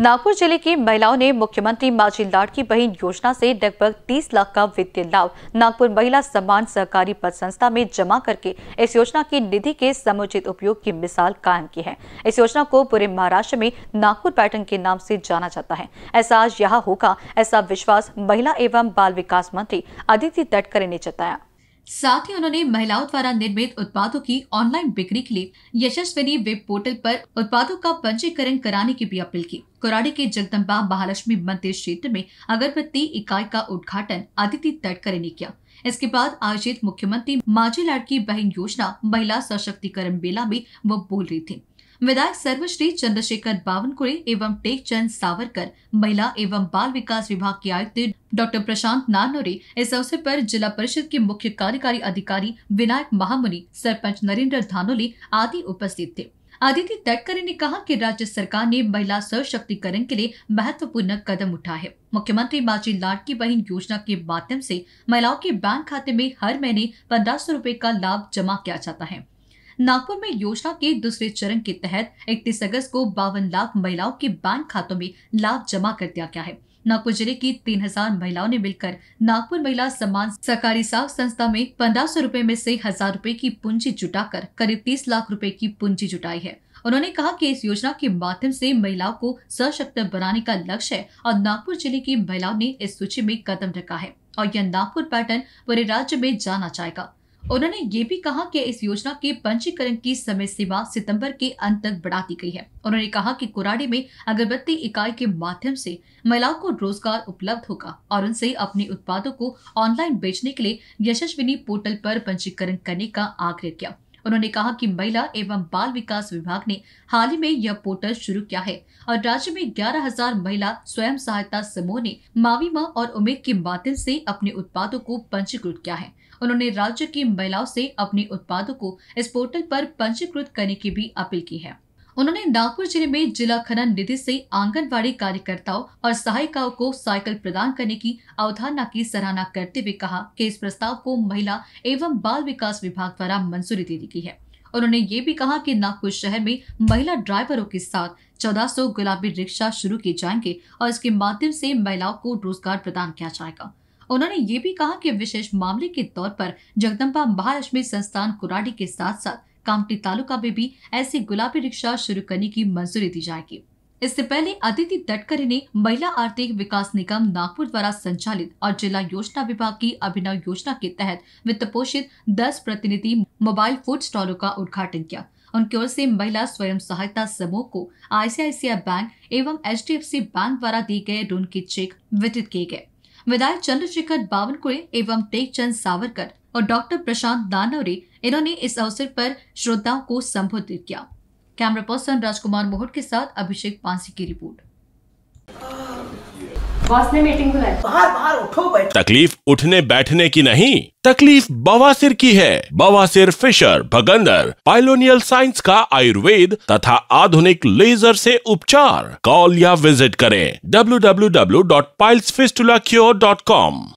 नागपुर जिले की महिलाओं ने मुख्यमंत्री माझी लाडकी बहन योजना से लगभग 30 लाख का वित्तीय लाभ नागपुर महिला सम्मान सहकारी पद संस्था में जमा करके इस योजना की निधि के समुचित उपयोग की मिसाल कायम की है इस योजना को पूरे महाराष्ट्र में नागपुर पैटर्न के नाम से जाना जाता है ऐसा आज यहाँ होगा ऐसा विश्वास महिला एवं बाल विकास मंत्री अदिति तटकरे ने जताया साथ ही उन्होंने महिलाओं द्वारा निर्मित उत्पादों की ऑनलाइन बिक्री के लिए यशस्विनी वेब पोर्टल पर उत्पादों का पंजीकरण कराने की भी अपील की कोराड़ी के जगदम्बा महालक्ष्मी मंदिर क्षेत्र में अगरबत्ती इकाई का उद्घाटन अदिति तटकरे ने किया इसके बाद आयोजित मुख्यमंत्री माझी लाड़की बहन योजना महिला सशक्तिकरण मेला में वो बोल रही थी विधायक सर्वश्री चंद्रशेखर बावनकुड़े एवं टेकचंद सावरकर महिला एवं बाल विकास विभाग के आयुक्त डॉक्टर प्रशांत नानोरे इस अवसर पर जिला परिषद के मुख्य कार्यकारी अधिकारी विनायक महामुनि सरपंच नरेंद्र धानोली आदि उपस्थित थे आदित्य तटकरे ने कहा कि राज्य सरकार ने महिला सशक्तिकरण के लिए महत्वपूर्ण कदम उठा है मुख्यमंत्री माजी लाडकी बहन योजना के माध्यम से महिलाओं के बैंक खाते में हर महीने पंद्रह सौ रूपए का लाभ जमा किया जाता है नागपुर में योजना के दूसरे चरण के तहत इकतीस अगस्त को बावन लाख महिलाओं के बैंक खातों में लाभ जमा कर दिया गया है नागपुर जिले की तीन हजार महिलाओं ने मिलकर नागपुर महिला सम्मान सहकारी साख संस्था में पंद्रह सौ रूपए में से हजार रूपए की पूंजी जुटाकर करीब तीस लाख रूपए की पूंजी जुटाई है उन्होंने कहा कि इस योजना के माध्यम से महिलाओं को सशक्त बनाने का लक्ष्य है और नागपुर जिले की महिलाओं ने इस सूची में कदम रखा है और यह नागपुर पैटर्न पूरे राज्य में जाना जाएगा उन्होंने ये भी कहा कि इस योजना के पंजीकरण की समय सीमा सितंबर के अंत तक बढ़ा दी गई है उन्होंने कहा कि कुराड़ी में अगरबत्ती इकाई के माध्यम से महिलाओं को रोजगार उपलब्ध होगा और उनसे अपने उत्पादों को ऑनलाइन बेचने के लिए यशस्विनी पोर्टल पर पंजीकरण करने का आग्रह किया उन्होंने कहा कि महिला एवं बाल विकास विभाग ने हाल ही में यह पोर्टल शुरू किया है और राज्य में ग्यारह हजार महिला स्वयं सहायता समूह ने मावी माँ और उमेद के माध्यम से अपने उत्पादों को पंजीकृत किया है उन्होंने राज्य की महिलाओं से अपने उत्पादों को इस पोर्टल पर पंजीकृत करने की भी अपील की है उन्होंने नागपुर जिले में जिला खनन निधि से आंगनबाड़ी कार्यकर्ताओं और सहायिकाओं को साइकिल प्रदान करने की अवधारणा की सराहना करते हुए कहा कि इस प्रस्ताव को महिला एवं बाल विकास विभाग द्वारा मंजूरी दे दी गई है उन्होंने ये भी कहा कि नागपुर शहर में महिला ड्राइवरों के साथ 1400 गुलाबी रिक्शा शुरू किए जाएंगे और इसके माध्यम से महिलाओं को रोजगार प्रदान किया जाएगा उन्होंने ये भी कहा कि विशेष मामले के तौर पर जगदम्बा महालक्ष्मी संस्थान कुराडी के साथ साथ कामटी तालुका में भी ऐसी गुलाबी रिक्शा शुरू करने की मंजूरी दी जाएगी इससे पहले अदिति तटकरे ने महिला आर्थिक विकास निगम नागपुर द्वारा संचालित और जिला योजना विभाग की अभिनव योजना के तहत वित्त पोषित दस प्रतिनिधि मोबाइल फूड स्टॉलों का उद्घाटन किया उनकी ओर से महिला स्वयं सहायता समूह को आईसीआईसीआई बैंक एवं एच बैंक द्वारा दिए गए ऋण के चेक वितरित किए गए विधायक चंद्रशेखर बावनकुड़े एवं टेकचंद सावरकर और डॉक्टर प्रशांत दानवरे इन्होंने इस अवसर पर श्रोताओं को संबोधित किया कैमरा पर्सन राजकुमार मोहट के साथ अभिषेक पांसी की रिपोर्ट बॉस ने मीटिंग बाहर बाहर उठो तकलीफ उठने बैठने की नहीं तकलीफ बवासीर की है बवासीर फिशर भगंदर पाइलोनियल साइंस का आयुर्वेद तथा आधुनिक लेजर से उपचार कॉल या विजिट करें W W W dot piles fistula cure dot com